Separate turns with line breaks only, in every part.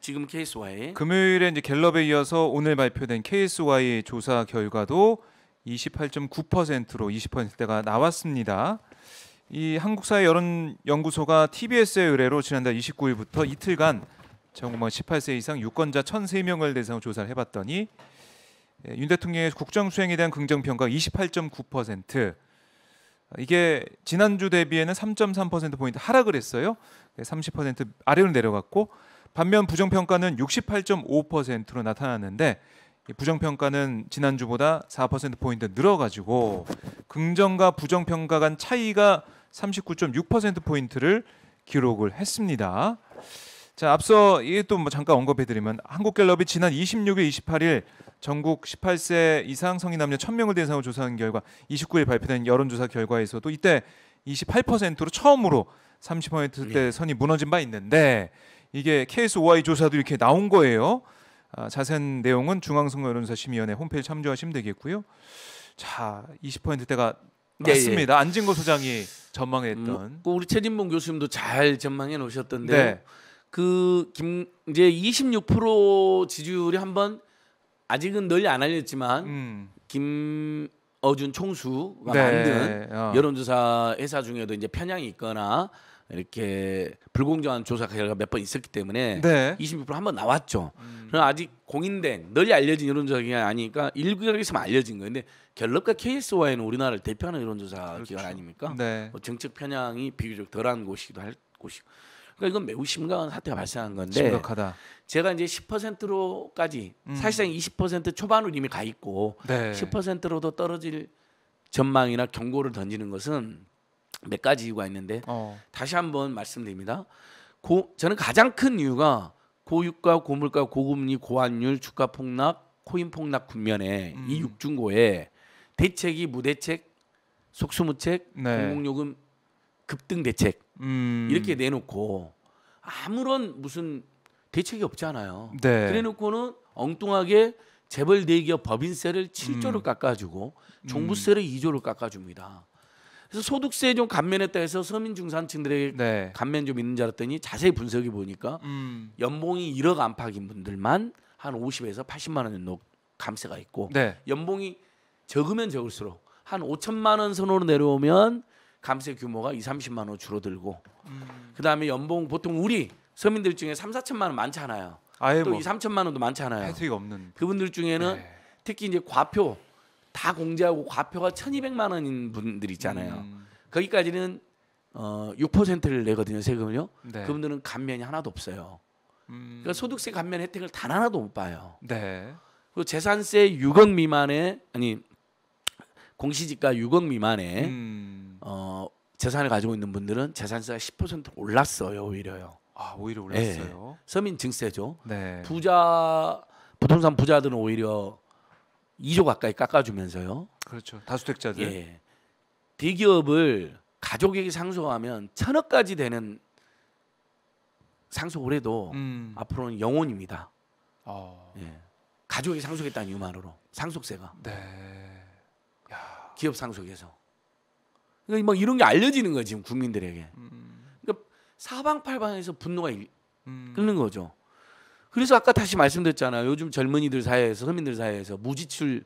지금 KSY
금요일에 이제 갤럽에 이어서 오늘 발표된 KSY 조사 결과도 28.9%로 20%대가 나왔습니다. 이 한국사회 여론 연구소가 TBS의 의뢰로 지난달 29일부터 이틀간 전국만 18세 이상 유권자 1,003명을 대상으로 조사를 해봤더니 예, 윤 대통령의 국정 수행에 대한 긍정 평가 28.9%. 이게 지난주 대비에는 3.3% 포인트 하락을 했어요. 30% 아래로 내려갔고 반면 부정평가는 68.5%로 나타났는데 부정평가는 지난주보다 4%포인트 늘어가지고 긍정과 부정평가 간 차이가 39.6%포인트를 기록을 했습니다. 자, 앞서 이또뭐 잠깐 언급해드리면 한국갤럽이 지난 26일, 28일 전국 18세 이상 성인 남녀 1000명을 대상으로 조사한 결과 29일 발표된 여론조사 결과에서도 이때 28%로 처음으로 30%대 예. 선이 무너진 바 있는데 이게 KSOI 조사도 이렇게 나온 거예요. 아, 자세한 내용은 중앙선거여론조사 심의위원회 홈페이지 참조하시면 되겠고요. 자, 20%대가 예, 예. 맞습니다. 예. 안진거 소장이 전망했던.
음, 그 우리 최진봉 교수님도 잘 전망해 놓으셨던데 네. 그김 이제 26% 지지율이 한번 아직은 널리 안 알렸지만 음. 김어준 총수가 네. 만든 어. 여론조사 회사 중에도 이제 편향이 있거나 이렇게 불공정한 조사 결과가 몇 번 있었기 때문에 네. 26% 한번 나왔죠. 음. 아직 공인된 널리 알려진 여론조사기관이 아니니까 일각에서만 알려진 거예요. 갤럽과 KSY는 우리나라를 대표하는 여론조사 그렇죠. 기관 아닙니까? 네. 뭐 정책 편향이 비교적 덜한 곳이기도 할 곳이고. 그러니까 이건 매우 심각한 사태가 발생한 건데 심각하다. 제가 이제 10%로까지 음. 사실상 20% 초반으로 이미 가 있고 네. 10%로도 떨어질 전망이나 경고를 던지는 것은 몇 가지 이유가 있는데 어. 다시 한번 말씀드립니다. 고, 저는 가장 큰 이유가 고유가, 고물가, 고금리, 고환율, 주가 폭락, 코인 폭락 국면에 음. 이 육중고에 대책이 무대책, 속수무책, 네. 공공요금 급등 대책 음. 이렇게 내놓고 아무런 무슨 대책이 없잖아요. 네. 그래놓고는 엉뚱하게 재벌 대기업 법인세를 7조를 음. 깎아주고 음. 종부세를 음. 2조를 깎아줍니다. 그래서 소득세 좀 감면했다 해서 서민 중산층들의 네. 감면 좀 있는 줄 알았더니 자세히 분석해 보니까 음. 연봉이 1억 안팎인 분들만 한 50에서 80만 원 정도 감세가 있고 네. 연봉이 적으면 적을수록 한 5천만 원 선으로 내려오면 감세 규모가 2, 30만 원 줄어들고 음. 그다음에 연봉 보통 우리 서민들 중에 3, 4천만 원 많잖아요. 또뭐 2, 3천만 원도 많잖아요. 패트가 없는 그분들 중에는 네. 특히 이제 과표 다 공제하고 과표가 1 2 0 0만 원인 분들 있잖아요. 음. 거기까지는 어 6%를 내거든요 세금을요. 네. 그분들은 감면이 하나도 없어요. 음. 그러니까 소득세 감면 혜택을 단 하나도 못 봐요. 네. 그리고 재산세 6억 미만의 아니 공시지가 6억 미만의 음. 어 재산을 가지고 있는 분들은 재산세가 10% 올랐어요 오히려요. 아 오히려 예. 올랐어요. 네. 서민 증세죠. 네. 부자 부동산 부자들은 오히려 2조 가까이 깎아주면서요. 그렇죠. 다주택자들. 예. 대기업을 가족에게 상속하면 천억까지 되는 상속을 해도 음. 앞으로는 영혼입니다 어. 예. 가족이 상속했다는 이유만으로 상속세가. 네. 야. 기업 상속에서. 그러니까 막 이런 게 알려지는 거예요 지금 국민들에게. 음. 그러니까 사방팔방에서 분노가 일, 끓는 음. 거죠. 그래서 아까 다시 말씀드렸잖아요. 요즘 젊은이들 사이에서 서민들 사이에서 무지출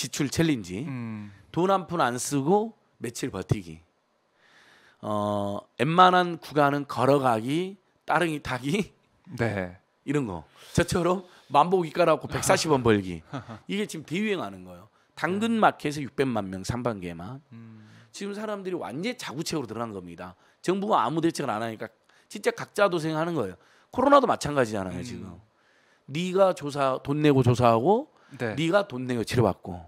무지출 챌린지 음. 돈한 푼 안 쓰고 며칠 버티기. 어, 웬만한 구간은 걸어가기, 따릉이 타기. 네. 이런 거. 저처럼 만보 이가라고 140원 벌기. 이게 지금 대유행하는 거예요. 당근 네. 마켓에서 600만 명 3반기에만. 음. 지금 사람들이 완전 자구책으로 들어간 겁니다. 정부가 아무 대책을 안 하니까 진짜 각자 도생하는 거예요. 코로나도 마찬가지잖아요 음. 지금. 네가 조사 돈 내고 조사하고 네. 네가 돈 내고 치료받고.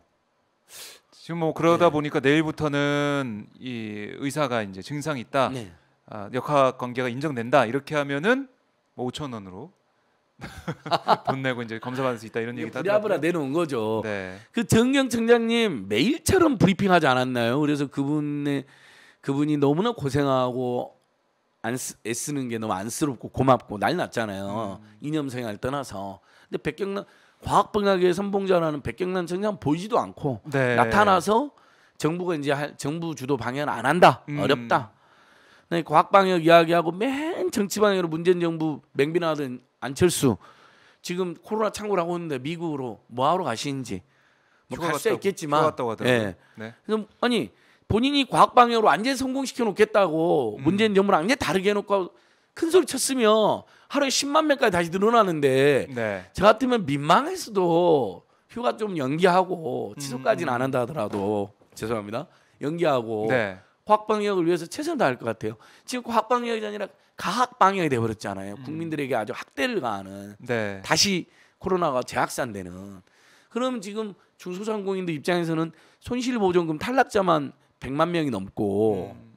지금 뭐
그러다 네. 보니까 내일부터는 이 의사가 이제 증상이 있다. 네. 아, 역학 관계가 인정된다. 이렇게 하면은 뭐 5천 원으로 돈 내고 이제 검사 받을 수 있다 이런 얘기 다브라 내놓은 거죠. 네.
그 정경 청장님 매일처럼 브리핑하지 않았나요? 그래서 그분의 그분이 너무나 고생하고 안 쓰, 애쓰는 게 너무 안쓰럽고 고맙고 난리 났잖아요. 음. 이념생활 떠나서. 근데 백경란 과학방학의 선봉자라는 백경란 청장 보이지도 않고 네. 나타나서 정부가 이제 하, 정부 주도 방향을 안 한다. 음. 어렵다. 네, 과학방역 이야기하고 맨 정치방역으로 문재인 정부 맹비나하던 안철수 지금 코로나 창고하고있는데 미국으로 뭐하러 가시는지 뭐갈수 있겠지만 예. 네. 그 아니 본인이 과학 방향으로 완전히 성공시켜 놓겠다고 음. 문재인 정부랑 완전 다르게 해놓고 큰 소리 쳤으면 하루에 10만 명까지 다시 늘어나는데 네. 저 같으면 민망해서도 휴가 좀 연기하고 취소까지는 음. 안 한다 하더라도 죄송합니다 연기하고 네. 과학 방역을 위해서 최선을 다할 것 같아요. 지금 과학 방역이 아니라 가학 방역이 돼버렸잖아요. 음. 국민들에게 아주 학대를 가하는 네. 다시 코로나가 재확산되는. 그럼 지금 중소상공인들 입장에서는 손실보전금 탈락자만 100만 명이 넘고 음.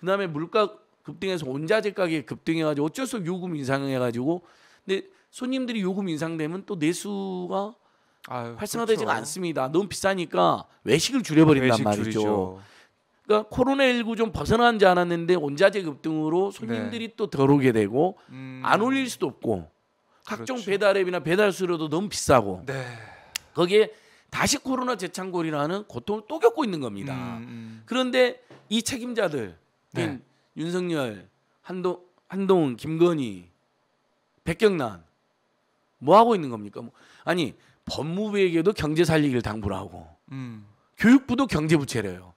그다음에 물가 급등해서 원자재 가격 이 급등해 가지고 어쩔 수 없이 요금 인상해 가지고 근데 손님들이 요금 인상되면 또 내수가 아유, 활성화되지가 그렇죠. 않습니다. 너무 비싸니까 외식을 줄여버린단 외식 말이죠. 그러니까 코로나 19좀 벗어나지 않았는데 원자재 급등으로 손님들이 네. 또덜 오게 되고 음. 안 올릴 수도 없고 각종 그렇죠. 배달앱이나 배달 수료도 너무 비싸고 네. 거기에 다시 코로나 재창궐이라는 고통을 또 겪고 있는 겁니다. 음, 음. 그런데 이 책임자들 네. 윤석열, 한동, 한동훈, 김건희, 백경란 뭐 하고 있는 겁니까? 뭐, 아니 법무부에게도 경제 살리기를 당부를 하고 음. 교육부도 경제 부채래요.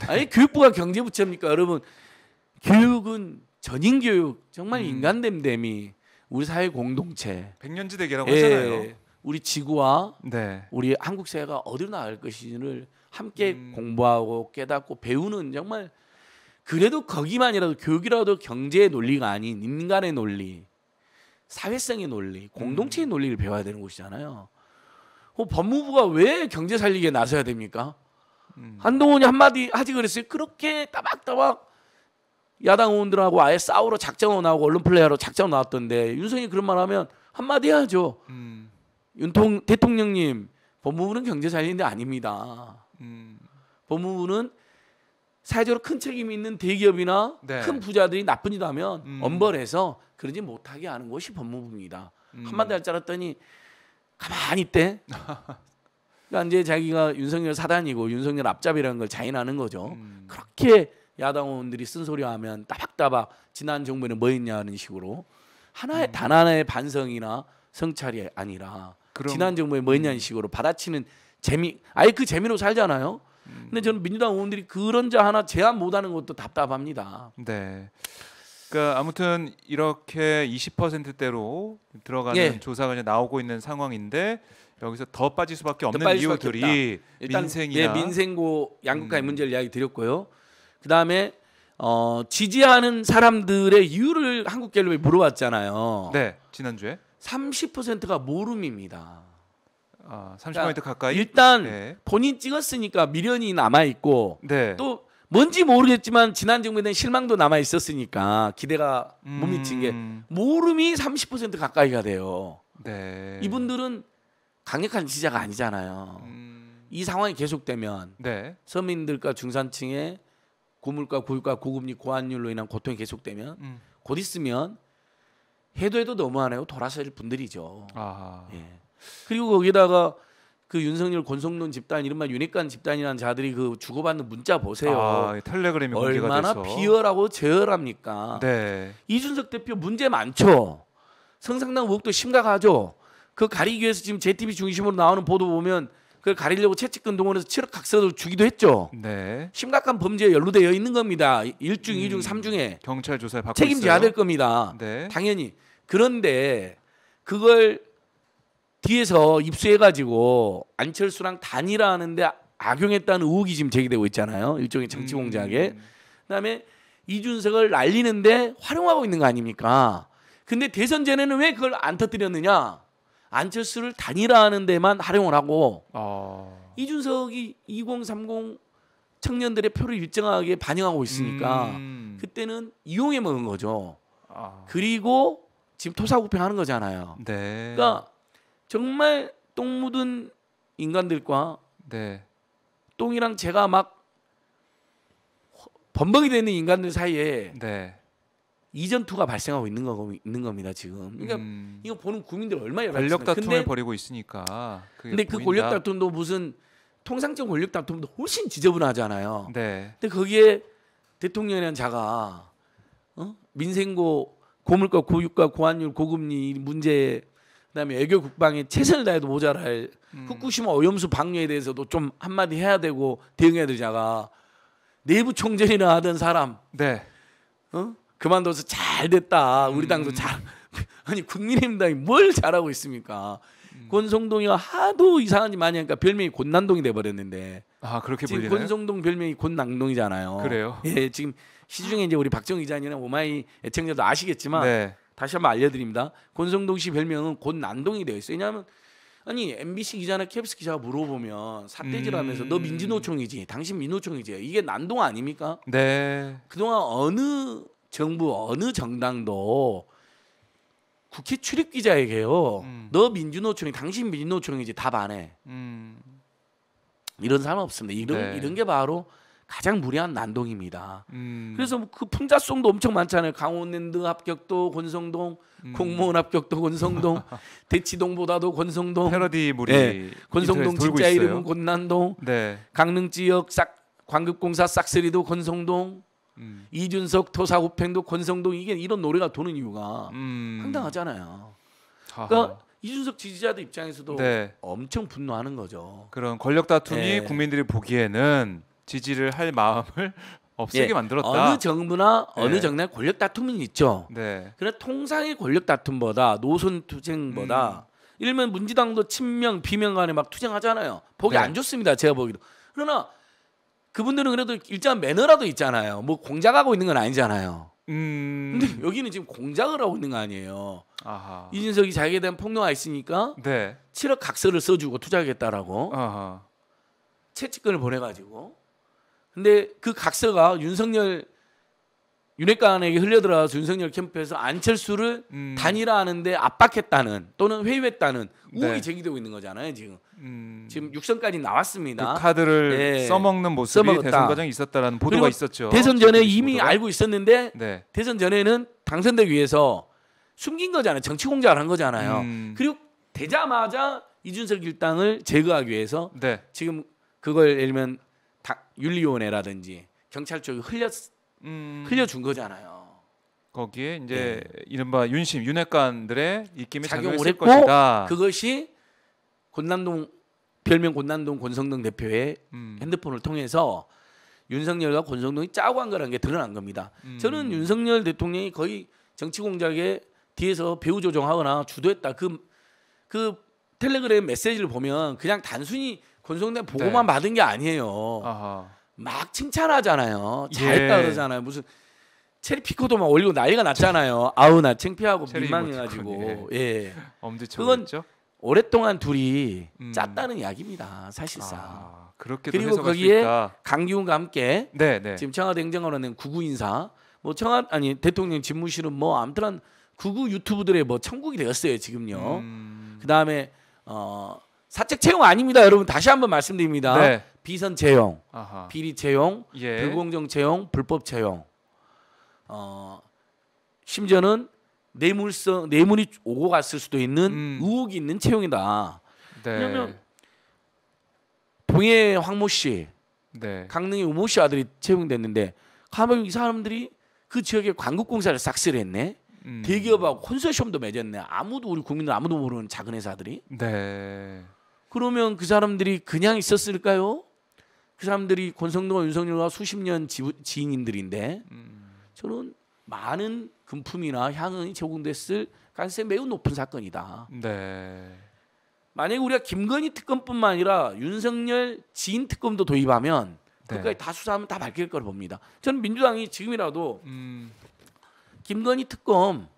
네. 아니 교육부가 경제 부채입니까, 여러분? 교육은 전인 교육 정말 음. 인간됨됨이 우리 사회 공동체 백년지대계라고 예, 하잖아요. 우리 지구와 네. 우리 한국 사회가 어디로 나갈 것인지를 함께 음. 공부하고 깨닫고 배우는 정말 그래도 거기만이라도 교육이라도 경제의 논리가 아닌 인간의 논리, 사회성의 논리, 음. 공동체의 논리를 배워야 되는 곳이잖아요. 어, 법무부가 왜 경제 살리기에 나서야 됩니까? 음. 한동훈이 한마디 하지 그랬어요. 그렇게 따박따박 야당 의원들하고 아예 싸우러 작정하고 나오고 언론 플레이하러 작정 나왔던데 윤석이 그런 말 하면 한마디 하죠 음. 윤통 대통령님 법무부는 경제 살리는 데 아닙니다. 음. 법무부는 사회적으로 큰 책임이 있는 대기업이나 네. 큰 부자들이 나쁜 짓 하면 음. 엄벌해서 그러지 못하게 하는 것이 법무부입니다. 음. 한마디 할 줄 알았더니 가만히 있대. 그러니까 이제 자기가 윤석열 사단이고 윤석열 앞잡이라는 걸 자인하는 거죠. 음. 그렇게 야당 의원들이 쓴소리하면 따박따박 지난 정부에는 뭐 했냐는 식으로 하나의 음. 단 하나의 반성이나 성찰이 아니라 그럼... 지난 정부에 뭐 했냐는 음. 식으로 받아치는 재미 아예 그 재미로 살잖아요. 음. 근데 저는 민주당 의원들이 그런 자 하나 제안 못하는 것도 답답합니다. 네. 그러니까
아무튼 이렇게 20%대로 들어가는 예. 조사가 이제 나오고 있는
상황인데 여기서 더 빠질 수밖에 없는 빠질 수밖에 이유들이 일단, 민생이나 예, 민생고 양극화의 음. 문제를 이야기 드렸고요. 그 다음에 어, 지지하는 사람들의 이유를 한국갤럽에 물어봤잖아요. 네, 지난주에. 30%가 모름입니다. 아, 30% 그러니까 가까이. 일단 네. 본인 찍었으니까 미련이 남아 있고 네. 또 뭔지 모르겠지만 지난 정부에 대한 실망도 남아 있었으니까 기대가 음... 못 미친 게 모름이 30% 가까이가 돼요. 네. 이분들은 강력한 지자가 아니잖아요. 음... 이 상황이 계속되면 네. 서민들과 중산층의 고물가, 고유가, 고금리, 고환율로 인한 고통이 계속되면 음... 곧 있으면 해도 해도 너무 안 해요. 돌아설 서 분들이죠. 아. 예. 그리고 거기다가 그 윤석열 권성론 집단 이른바 유니깐 집단이라는 자들이 그 주고받는 문자 보세요. 아, 텔레그램이 얼마나 비열하고 제열합니까? 네. 이준석 대표 문제 많죠. 성상당 의혹도 심각하죠. 그 가리기 위해서 지금 JTB 중심으로 나오는 보도 보면 그걸 가리려고 채찍근동원에서 치흑각서도 주기도 했죠. 네. 심각한 범죄에 연루되어 있는 겁니다. 일중, 음, 이중, 3중에 경찰 조사에 받고 책임져야 있어요? 될 겁니다. 네. 당연히 그런데 그걸 뒤에서 입수해가지고 안철수랑 단일화하는데 악용했다는 의혹이 지금 제기되고 있잖아요. 일종의 정치 음. 공작에. 음. 그다음에 이준석을 날리는데 활용하고 있는 거 아닙니까? 근데 대선 전에는 왜 그걸 안 터뜨렸느냐? 안철수를 단일화하는 데만 활용을 하고 어. 이준석이 2030 청년들의 표를 일정하게 반영하고 있으니까 음. 그때는 이용해 먹은 거죠. 어. 그리고 지금 토사구팽하는 거잖아요. 네. 그러니까 정말 똥 묻은 인간들과 네. 똥이랑 제가 막 범벅이 되는 인간들 사이에 네. 이전투가 발생하고 있는 거 있는 겁니다 지금. 그러니까 음. 이거 보는 국민들 얼마나 권력 다툼을 근데, 벌이고 있으니까. 근데 그 권력 다툼도 무슨 통상적 권력 다툼도 훨씬 지저분하잖아요. 네. 근데 거기에 대통령이라는 자가 어? 민생고 고물가, 고유가, 고환율, 고금리 문제 그다음에 외교 국방에 최선을 다해도 모자랄 음. 후쿠시마 오염수 방류에 대해서도 좀 한마디 해야 되고 대응해야 되자가 내부 총재이나 하던 사람 네. 어? 그만둬서 잘 됐다. 우리 음. 당도 음. 잘 아니 국민의힘당이 뭘 잘하고 있습니까? 음. 권성동이가 하도 이상한 짓 많이 하니까 별명이 곤난동이 돼 버렸는데. 아, 그렇게 불리나요? 지금 권성동 별명이 곤낭동이잖아요. 그래요? 예, 지금 시중에 이제 우리 박정 기자님이나 오마이 애청자도 아시겠지만 네. 다시 한번 알려드립니다. 권성동 씨 별명은 곧난동이 되어 있어요. 왜냐하면 아니 MBC 기자나 KBS 기자가 물어보면 삿대질하면서 음... 너 민주노총이지, 당신 민노총이지 이게 난동 아닙니까? 네. 그동안 어느 정부 어느 정당도 국회 출입 기자에게요. 음. 너 민주노총이 당신 민주노총이지 답 안 해. 음. 이런 사람 없습니다. 이런 네. 이런 게 바로 가장 무리한 난동입니다. 음. 그래서 뭐 그 풍자송도 엄청 많잖아요. 강원랜드 합격도 권성동, 음. 공무원 합격도 권성동, 대치동보다도 권성동. 패러디 무리. 네. 예, 권성동 진짜 이름은 권난동. 네. 강릉 지역 싹 광급공사 싹쓸이도 권성동. 음. 이준석 토사구팽도 권성동 이게 이런 노래가 도는 이유가 음. 황당하잖아요. 하하. 그러니까 이준석 지지자들 입장에서도 네. 엄청 분노하는 거죠. 그런 권력 다툼이 예. 국민들이
보기에는
지지를 할 마음을 없애게 예, 만들었다. 어느 정부나 예. 어느 정당 권력 다툼은 있죠. 네. 그러나 통상의 권력 다툼보다 노선 투쟁보다 음. 일면 문지당도 친명 비명 간에 막 투쟁하잖아요. 보기 네. 안 좋습니다. 제가 보기도. 그러나 그분들은 그래도 일정한 매너라도 있잖아요. 뭐 공작하고 있는 건 아니잖아요. 음. 근데 여기는 지금 공작을 하고 있는 거 아니에요. 아하. 이준석이 자기에 대한 폭로가 있으니까 네. 7억 각서를 써주고 투자하겠다라고 아하. 채찍근을 보내가지고 근데 그 각서가 윤석열 윤핵관에게 흘려들어가서 윤석열 캠프에서 안철수를 음. 단일화하는데 압박했다는 또는 회유했다는 우혹이 네. 제기되고 있는 거잖아요 지금 음. 지금 육성까지 나왔습니다. 그 카드를 네. 써먹는 모습이 써먹었다. 대선 과정 있었다라는 보도가 있었죠. 대선 전에 이미 보도가? 알고 있었는데 네. 대선 전에는 당선되기 위해서 숨긴 거잖아요. 정치 공작을 한 거잖아요. 음. 그리고 되자마자 이준석 일당을 제거하기 위해서 네. 지금 그걸 예를 들면 윤리위원회라든지 경찰 쪽이 흘려 음. 흘려준 거잖아요. 거기에
이제 네. 이른바 윤심 윤핵관들의 입김이 작용을 했고 것이다.
그것이 곤남동 별명 곤남동 권성동 대표의 음. 핸드폰을 통해서 윤석열과 권성동이 짜고 한 거라는 게 드러난 겁니다. 음. 저는 윤석열 대통령이 거의 정치 공작에 뒤에서 배후 조정하거나 주도했다. 그, 그 텔레그램 메시지를 보면 그냥 단순히 권성대 네. 보고만 네. 받은 게 아니에요. 아하. 막 칭찬하잖아요. 잘했다 예. 그러잖아요. 무슨 체리 피커도 막 올리고 난리가 났잖아요. 아우 나 창피하고 뭐 민망해가지고 예. 예. 엄지 그건 오랫동안 둘이 음. 짰다는 이야기입니다. 사실상. 아, 그렇게 그리고 거기에 강기훈과 함께 네, 네. 지금 청와대 행정관은 구구 인사 뭐 청와 아니 대통령 집무실은 뭐 아무튼 구구 유튜브들의 뭐 천국이 되었어요 지금요. 음. 그 다음에 어 사적 채용 아닙니다, 여러분. 다시 한번 말씀드립니다. 네. 비선 채용, 아하. 비리 채용, 예. 불공정 채용, 불법 채용. 어, 심지어는 내물성내물이 오고 갔을 수도 있는 음. 의혹이 있는 채용이다. 네. 왜냐면 동해 황모 씨, 네. 강릉의 우모 씨 아들이 채용됐는데 가만히이 사람들이 그 지역에 광국공사를 싹쓸이 했네. 음. 대기업하고 콘소시엄도 맺었네. 아무도 우리 국민들 아무도 모르는 작은 회사들이. 네. 그러면 그 사람들이 그냥 있었을까요? 그 사람들이 권성동과 윤석열과 수십 년 지, 인들인데 저는 많은 금품이나 향응이 제공됐을 가능성이 매우 높은 사건이다. 네. 만약 에 우리가 김건희 특검뿐만 아니라 윤석열 지인 특검도 도입하면 네. 그까지 다 수사하면 다 밝힐 걸 봅니다. 저는 민주당이 지금이라도 음. 김건희 특검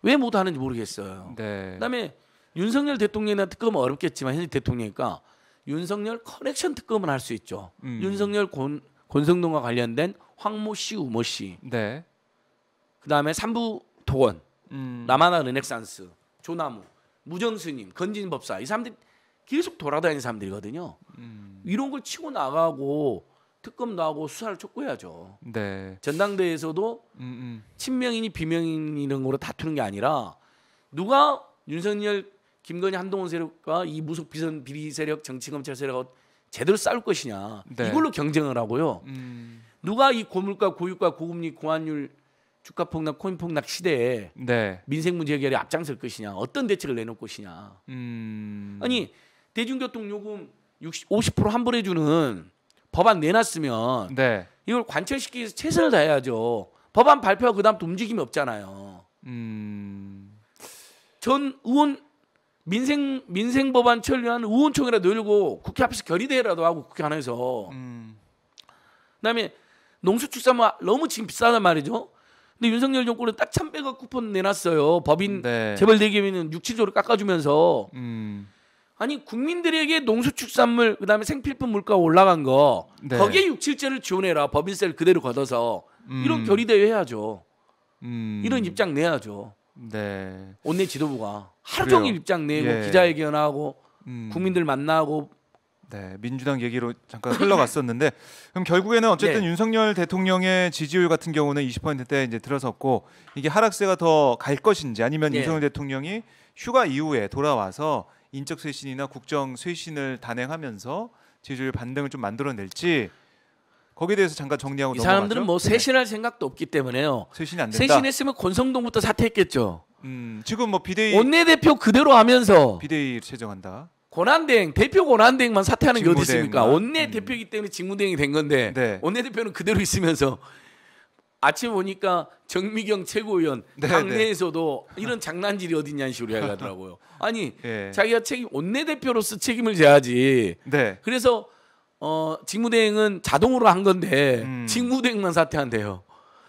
왜 못하는지 모르겠어요. 네. 그다음에 윤석열 대통령이나 특검은 어렵겠지만 현재 대통령이니까 윤석열 커넥션 특검은할 수 있죠. 음. 윤석열 권, 권성동과 관련된 황모 씨, 우모 씨. 네. 그다음에 삼부 도원, 음. 라마나 르넥산스, 조나무, 무정수님 건진 법사 이 사람들이 계속 돌아다니는 사람들이거든요. 음. 이런 걸 치고 나가고 특검도 하고 수사를 촉구해야죠. 네. 전당대회에서도 음, 음. 친명인이 비명인 이런 거로 다투는 게 아니라 누가 윤석열 김건희 한동훈 세력과 이 무속 비선 비리 세력 정치 검찰 세력 제대로 싸울 것이냐 네. 이걸로 경쟁을 하고요. 음. 누가 이 고물가 고유가 고금리 고환율 주가 폭락 코인 폭락 시대에 네. 민생 문제 해결에 앞장설 것이냐 어떤 대책을 내놓을 것이냐 음. 아니 대중교통 요금 60, 50% 환불해 주는 법안 내놨으면 네. 이걸 관철시키기 위해서 최선을 다해야죠 법안 발표 하고 그다음 또 움직임이 없잖아요 음. 전 의원 민생 민생 법안 처리한 의원총회라도 열고 국회 앞에서 결의대회라도 하고 국회 안에서 음. 그다음에 농수축산물 너무 지금 비싸단 말이죠. 근데 윤석열 정권은 딱 1,100억 쿠폰 내놨어요. 법인 네. 재벌 대기업에는 6, 7조를 깎아주면서 음. 아니 국민들에게 농수축산물 그다음에 생필품 물가 올라간 거 네. 거기에 6, 7조를 지원해라 법인세를 그대로 걷어서 음. 이런 결의대회 해야죠. 음. 이런 입장 내야죠. 네. 원내 지도부가 하루 종일 그래요. 입장 내고 예. 기자회견하고 음. 국민들 만나고
네, 민주당 얘기로 잠깐 흘러갔었는데 그럼 결국에는 어쨌든 네. 윤석열 대통령의 지지율 같은 경우는 20%대 에 이제 들어섰고 이게 하락세가 더 갈 것인지 아니면 네. 윤석열 대통령이 휴가 이후에 돌아와서 인적 쇄신이나 국정 쇄신을 단행하면서 지지율 반등을 좀 만들어낼지 거기에 대해서 잠깐 정리하고 넘어가죠? 사람들은 뭐 세신할 네. 생각도 없기 때문에요. 세신이 안 된다. 세신했으면
권성동부터 사퇴했겠죠.
음, 지금
뭐 비대위 원내대표 그대로 하면서 비대위 제정한다. 권한대행 대표 권한대행만 사퇴하는 게 어디 있습니까? 원내대표이기 음. 때문에 직무대행이 된 건데 네. 원내대표는 그대로 있으면서 아침 보니까 정미경 최고위원 네, 네. 당내에서도 네. 이런 장난질이 어딨냐는 식으로 이야기하더라고요. 아니 네. 자기가 책임 원내대표로서 책임을 져야지. 네. 그래서 어, 직무대행은 자동으로 한 건데 음. 직무대행만 사퇴한대요.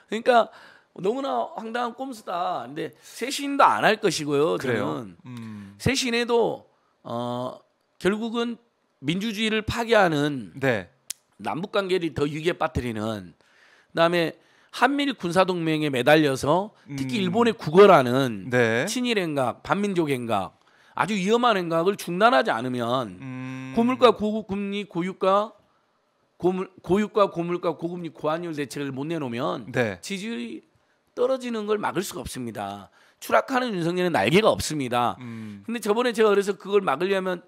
그러니까 너무나 황당한 꼼수다. 근데 세신도 안 할 것이고요. 저는 음. 세신에도 어, 결국은 민주주의를 파괴하는 네. 남북 관계를 더 위기에 빠뜨리는 그다음에 한미 군사동맹에 매달려서 특히 음. 일본의 국어라는 네. 친일 행각, 반민족 행각 아주 위험한 행각을 중단하지 않으면 음... 고물가 고금리 고유가 고물, 고유가 고물가 고금리 고환율 대책을 못 내놓으면 네. 지지율이 떨어지는 걸 막을 수가 없습니다. 추락하는 윤석열은 날개가 없습니다. 음. 근데 저번에 제가 그래서 그걸 막으려면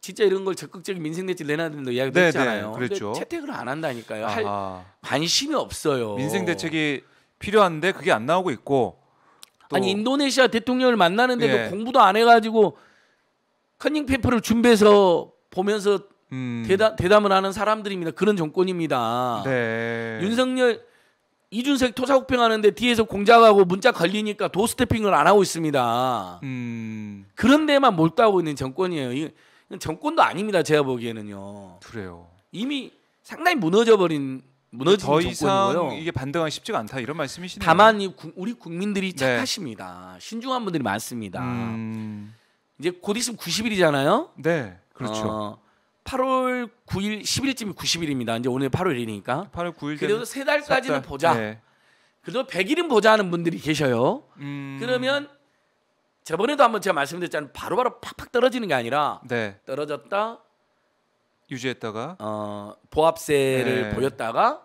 진짜 이런 걸 적극적인 민생 대책 내놔야 된다 이야기 네, 네, 했잖아요. 그렇 채택을 안 한다니까요. 할 관심이 없어요. 민생 대책이 필요한데 그게 안 나오고 있고 아니 인도네시아 대통령을 만나는데도 예. 공부도 안 해가지고 커닝 페퍼를 준비해서 보면서 음. 대담, 대담을 하는 사람들입니다. 그런 정권입니다.
네.
윤석열 이준석 토사국평하는데 뒤에서 공작하고 문자 걸리니까 도스태핑을 안 하고 있습니다. 음. 그런 데만 몰두하고 있는 정권이에요. 이건 정권도 아닙니다. 제가 보기에는요. 그래요. 이미 상당히 무너져버린 무너진 더 이상
이게 반등하기 쉽지가 않다 이런 말씀이시네요. 다만
우리 국민들이 네. 착하십니다. 네. 신중한 분들이 많습니다. 음... 이제 곧 있으면 90일이잖아요. 네, 그렇죠. 어, 8월 9일, 10일쯤이 90일입니다. 이제 오늘 8월이니까. 8월 9일. 그래도 세 달까지는 보자. 네. 그래도 100일은 보자 하는 분들이 계셔요. 음... 그러면 저번에도 한번 제가 말씀드렸잖아요. 바로바로 바로 팍팍 떨어지는 게 아니라 네. 떨어졌다 유지했다가 어, 보합세를 네. 보였다가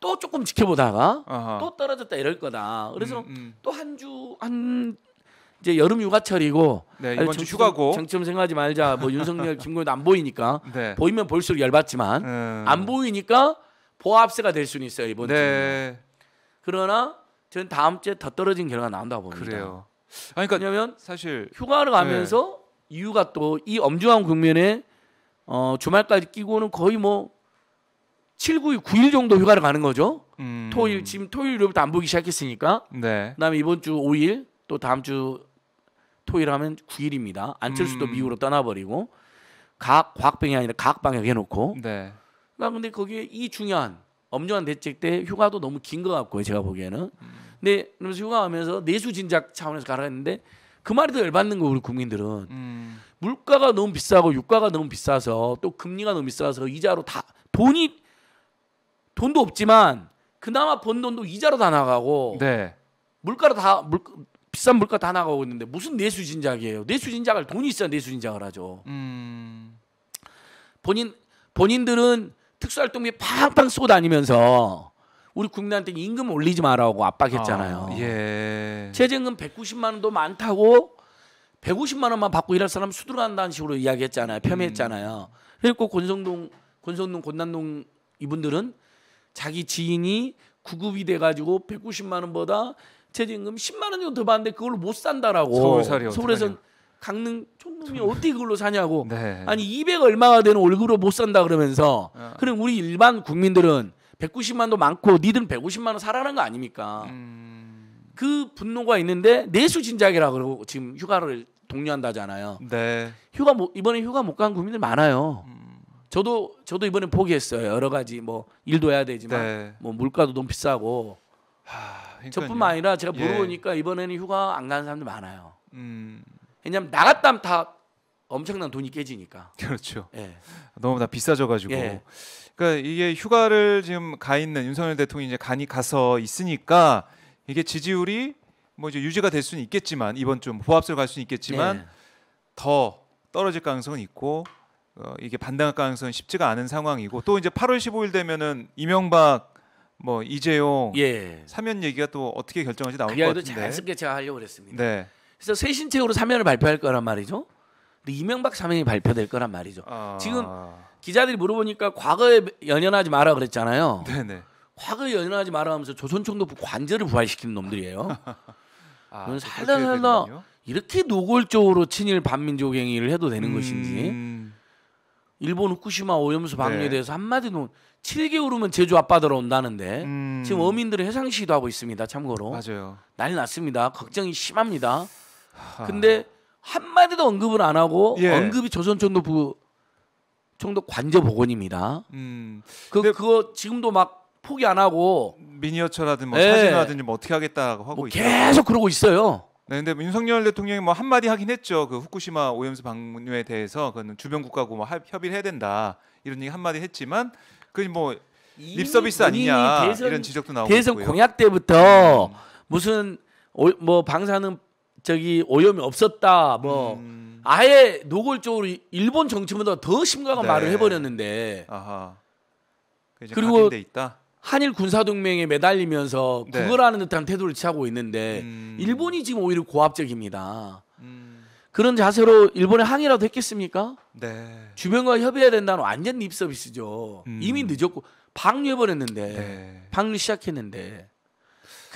또 조금 지켜보다가 아하. 또 떨어졌다 이럴 거다. 그래서 음, 음. 또한 주 한 이제 여름 휴가철이고 네, 이번 정치, 주 휴가고 정점 생각하지 말자. 뭐 윤석열, 김건희도 안 보이니까 네. 보이면 볼수록 열받지만 음. 안 보이니까 보합세가 될 수는 있어요 이번 네. 주. 그러나 전 다음 주에 더 떨어진 결과가 나온다고 봅니다. 그래요. 아니, 그러니까 왜냐면 사실 휴가를 가면서 네. 이유가 또 이 엄중한 국면에 어, 주말까지 끼고는 거의 뭐 7, 9일, 9일 정도 휴가를 가는 거죠. 음. 토일 지금 토요일부터 안 보기 시작했으니까. 네. 그다음에 이번 주 5일 또 다음 주 토일 요 하면 9일입니다. 안철수도 음. 미국으로 떠나버리고 각 과학병이 아니라 각방역 해놓고. 네. 그 근데 거기에 이 중요한 엄중한 대책 때 휴가도 너무 긴 것 같고요. 제가 보기에는. 음. 근데 그러면서 휴가 하면서 내수 진작 차원에서 가라 했는데 그 말이 더 열받는 거 우리 국민들은 음. 물가가 너무 비싸고 유가가 너무 비싸서 또 금리가 너무 비싸서 이자로 다 돈이 돈도 없지만 그나마 번 돈도 이자로 다 나가고 네. 물가로 다 물, 비싼 물가 다 나가고 있는데 무슨 내수 진작이에요? 내수 진작을 돈이 있어야 내수 진작을 하죠. 음. 본인 본인들은 특수활동비 팡팡 쏘다니면서 우리 국민한테 임금 올리지 말라고 압박했잖아요. 아, 예. 최저임금 190만 원도 많다고 150만 원만 받고 일할 사람 수두룩한다는 식으로 이야기했잖아요. 폄훼했잖아요. 음. 그리고 권성동, 권성동, 권남동 이분들은 자기 지인이 구급이 돼가지고 190만 원보다 최저임금 10만 원 정도 더 받는데 그걸 못 산다라고 서울에서 강릉 총동이 어떻 그걸로 사냐고 네. 아니 200 얼마가 되는 월급으로 못 산다 그러면서 어. 그럼 우리 일반 국민들은 190만도 많고 니들 150만 원 사라는 거 아닙니까? 음... 그 분노가 있는데 내수 진작이라 그러고 지금 휴가를 독려한다잖아요. 네. 휴가 뭐 이번에 휴가 못간 국민들 많아요. 음... 저도 저도 이번에 포기했어요. 여러 가지 뭐 일도 해야 되지만 네. 뭐 물가도 너무 비싸고 하, 저뿐만 아니라 제가 물어보니까 예. 이번에는 휴가 안 가는 사람들 많아요. 음... 왜냐면 하 나갔다면 다 엄청난 돈이 깨지니까.
그렇죠. 예. 너무 다 비싸져가지고. 예.
그러니까 이게 휴가를
지금 가 있는 윤석열 대통령이 이제 간이 가서 있으니까 이게 지지율이 뭐 이제 유지가 될 수는 있겠지만 이번 좀 보합세로 갈 수는 있겠지만 예. 더 떨어질 가능성은 있고 어, 이게 반등할 가능성은 쉽지가 않은 상황이고 또 이제 8월 15일 되면은 이명박 뭐 이재용 예. 사면 얘기가 또 어떻게 결정할지 나올 그 것 같은데. 그래도 자연스럽게 제가 하려고 그랬습니다. 네.
그래서 쇄신책으로 사면을 발표할 거란 말이죠. 이명박 사면이 발표될 거란 말이죠. 아... 지금 기자들이 물어보니까 과거에 연연하지 마라 그랬잖아요. 네네. 과거에 연연하지 마라 하면서 조선총독부 관절을 부활시키는 놈들이에요. 아, 살다 살다 이렇게 노골적으로 친일 반민족 행위를 해도 되는 음... 것인지 일본 후쿠시마 오염수 방류에 네. 대해서 한마디도 7개월후면 제주 앞바다로 온다는데 음... 지금 어민들은 해상 시도 하고 있습니다. 참고로 맞아요. 난리 났습니다. 걱정이 심합니다. 하... 근데 한마디도 언급을 안 하고 예. 언급이 조선총독부 총독 관저 보건입니다 음. 그 그거 지금도 막 포기 안 하고
미니어처라든지 뭐 예. 사진이라든지 뭐 어떻게 하겠다고 하고 뭐 계속 그러고 있어요. 네, 근데 뭐 윤석열 대통령이 뭐 한마디 하긴 했죠. 그 후쿠시마 오염수 방류에 대해서 그는 주변 국가고뭐 협의를 해야 된다 이런 얘기 한마디 했지만 그 뭐 립서비스 아니냐 대선, 이런 지적도 나오고 대선 있고요. 공약
때부터 음. 무슨 오, 뭐 방사능 저기 오염이 없었다 뭐 음. 아예 노골적으로 일본 정치보다 더 심각한 네. 말을 해버렸는데 아하. 그 그리고 한일 군사동맹에 매달리면서 네. 그걸 하는 듯한 태도를 취하고 있는데 음. 일본이 지금 오히려 고압적입니다. 음. 그런 자세로 일본에 항의라도 했겠습니까? 네. 주변과 협의해야 된다는 완전 립서비스죠. 음. 이미 늦었고 방류해버렸는데 네. 방류 시작했는데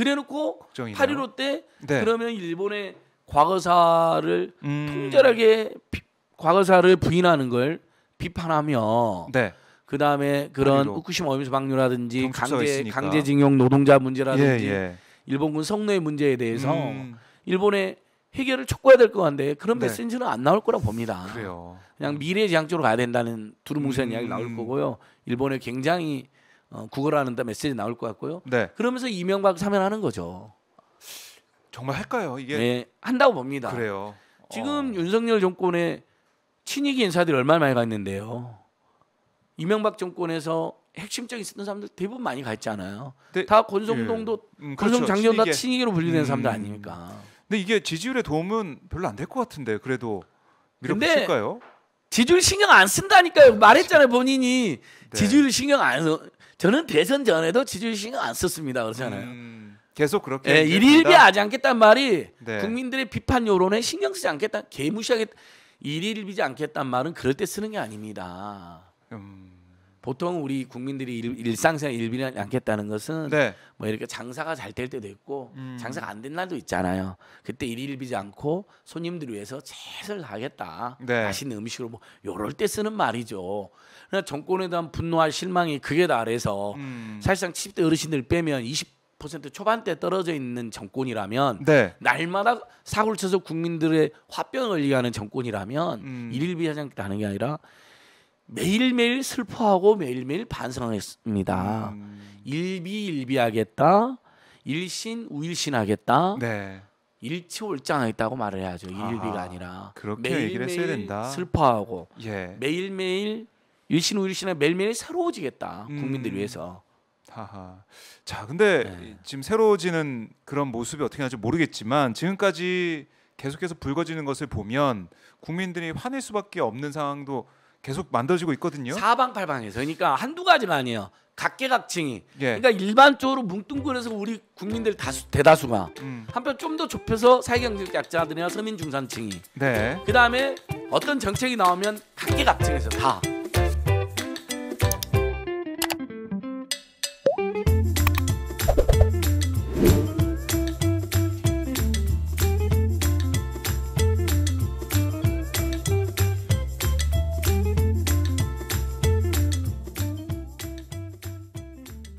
그래놓고 파리로 때 네. 그러면 일본의 과거사를 음... 통절하게 비, 과거사를 부인하는 걸 비판하며 네. 그 다음에 그런 후쿠시마 오염수 방류라든지 강제 강제징용 노동자 문제라든지 예, 예. 일본군 성노예 문제에 대해서 음... 일본의 해결을 촉구해야 될 것 같은데 그런 네. 메시지는 안 나올 거라 봅니다. 그래요. 그냥 미래지향적으로 가야 된다는 두루뭉실한 음... 이야기 나올 거고요. 일본에 굉장히 어, 구걸하는데 메시지 나올 것 같고요. 네. 그러면서 이명박 사면하는 거죠. 정말 할까요? 이게 네, 한다고 봅니다. 그래요. 지금 어... 윤석열 정권에 친이기 인사들이 얼마나 많이 가 있는데요. 이명박 정권에서 핵심적인 쓰던 사람들 대부분 많이 가 있잖아요. 네, 다 권성동도 예. 음, 그렇죠. 권성 장전 다친이기로 분류된 음... 사람들 아닙니까?
근데 이게 지지율에 도움은 별로 안 될 것 같은데 그래도 밀어붙일까요?
지지율 신경 안 쓴다니까요. 말했잖아요 본인이 네. 지지율 신경 안 써. 저는 대선 전에도 지지율 신경 안 썼습니다. 그러잖아요 음, 계속 그렇게 예, 일일비 하지 않겠단 말이 네. 국민들의 비판 여론에 신경 쓰지 않겠다. 개무시하겠다. 일일비지 않겠다는 말은 그럴 때 쓰는 게 아닙니다. 음. 보통 우리 국민들이 일, 상생활 일비를 않겠다는 것은 네. 뭐 이렇게 장사가 잘 될 때도 있고 음. 장사가 안 된 날도 있잖아요. 그때 일일비지 않고 손님들 위해서 최선을 다하겠다. 네. 맛있는 음식으로 뭐 요럴 때 쓰는 말이죠. 그러니까 정권에 대한 분노와 실망이 그게 달해서 음. 사실상 70대 어르신들 빼면 20 퍼센트 초반대 떨어져 있는 정권이라면 네. 날마다 사고를 쳐서 국민들의 화병을 위하는 정권이라면 음. 일일비 사장 다는 게 아니라 매일매일 슬퍼하고 매일매일 반성했습니다. 음. 일비일비하겠다. 일신 우일신하겠다. 네. 일치월장하겠다고 말을 해야죠. 일비가 아, 니라 매일매일 슬퍼하고 예. 매일매일 일신 우일신은 매일매일 새로워지겠다. 음. 국민들 위해서.
하하. 자, 근데 네. 지금 새로워지는 그런 모습이 어떻게 나지 모르겠지만 지금까지 계속해서 붉어지는 것을 보면 국민들이 화낼 수밖에 없는
상황도 계속 만들어지고 있거든요. 사방팔방에서 그러니까 한두 가지만니에요 각계각층이. 예. 그러니까 일반적으로 뭉뚱그려서 우리 국민들 다수 대다수가 음. 한편 좀 더 좁혀서 사회경제적 약자들이나 서민 중산층이. 네. 그다음에 어떤 정책이 나오면 각계각층에서 다